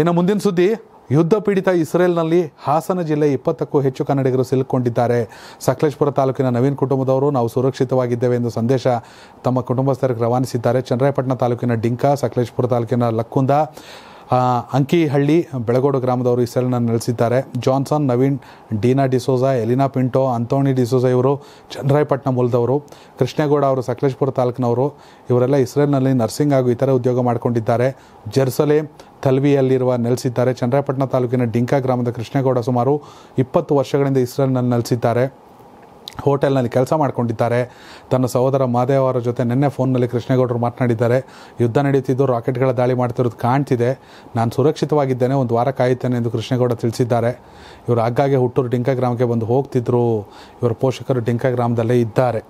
ಇನ್ನು ಮುಂದಿನ ಸುದ್ದಿ ಯುದ್ಧ ಪೀಡಿತ ಇಸ್ರೇಲ್ನಲ್ಲಿ ಹಾಸನ ಜಿಲ್ಲೆ ಇಪ್ಪತ್ತಕ್ಕೂ ಹೆಚ್ಚು ಕನ್ನಡಿಗರು ಸಿಲುಕೊಂಡಿದ್ದಾರೆ ಸಕಲೇಶ್ಪುರ ತಾಲೂಕಿನ ನವೀನ್ ಕುಟುಂಬದವರು ನಾವು ಸುರಕ್ಷಿತವಾಗಿದ್ದೇವೆ ಎಂದು ಸಂದೇಶ ತಮ್ಮ ಕುಟುಂಬಸ್ಥರಿಗೆ ರವಾನಿಸಿದ್ದಾರೆ ಚನ್ನರಾಯಪಟ್ಟಣ ತಾಲೂಕಿನ ಡಿಂಕ ಸಕಲೇಶ್ಪುರ ತಾಲೂಕಿನ ಲಕ್ಕುಂದ ಅಂಕಿಹಳ್ಳಿ ಬೆಳಗೋಡು ಗ್ರಾಮದವರು ಈ ಸೆಲ್ನ ನೆಲೆಸಿದ್ದಾರೆ Johnson Naveen Deena D'Souza Elina Pinto Anthony D'Souza ಇವರು ಚಂದ್ರಾಯಪಟ್ಟಣ ಮೂಲದವರು ಕೃಷ್ಣೇಗೌಡ ಅವರು ಸಕಲೇಶ್ಪುರ ತಾಲೂಕಿನವರು ಇವರೆಲ್ಲ ಇಸ್ರೇಲ್ನಲ್ಲಿ ನರ್ಸಿಂಗ್ ಹಾಗೂ ಇತರೆ ಉದ್ಯೋಗ ಮಾಡಿಕೊಂಡಿದ್ದಾರೆ ಜರ್ಸಲೆ ತಲ್ವಿಯಲ್ಲಿರುವ ನೆಲೆಸಿದ್ದಾರೆ ಚಂದ್ರಾಯಪಟ್ಟಣ ತಾಲೂಕಿನ ಡಿಂಕಾ ಗ್ರಾಮದ ಕೃಷ್ಣೇಗೌಡ ಸುಮಾರು ಇಪ್ಪತ್ತು ವರ್ಷಗಳಿಂದ ಇಸ್ರೇಲ್ನಲ್ಲಿ ನೆಲೆಸಿದ್ದಾರೆ ಹೋಟೆಲ್ನಲ್ಲಿ ಕೆಲಸ ಮಾಡ್ಕೊಂಡಿದ್ದಾರೆ ತನ್ನ ಸಹೋದರ ಮಾದೇವರ ಅವರ ಜೊತೆ ನಿನ್ನೆ ಫೋನ್ನಲ್ಲಿ ಕೃಷ್ಣೇಗೌಡರು ಮಾತನಾಡಿದ್ದಾರೆ ಯುದ್ಧ ನಡೆಯುತ್ತಿದ್ದು ರಾಕೆಟ್ಗಳ ದಾಳಿ ಮಾಡ್ತಿರೋದು ಕಾಣ್ತಿದೆ ನಾನು ಸುರಕ್ಷಿತವಾಗಿದ್ದೇನೆ ಒಂದು ವಾರ ಕಾಯುತ್ತೇನೆ ಎಂದು ಕೃಷ್ಣೇಗೌಡ ತಿಳಿಸಿದ್ದಾರೆ ಇವರು ಆಗಾಗ್ಗೆ ಹುಟ್ಟೂರು ಡಿಂಕ ಗ್ರಾಮಕ್ಕೆ ಬಂದು ಹೋಗ್ತಿದ್ರು ಇವರ ಪೋಷಕರು ಡಿಂಕ ಗ್ರಾಮದಲ್ಲೇ ಇದ್ದಾರೆ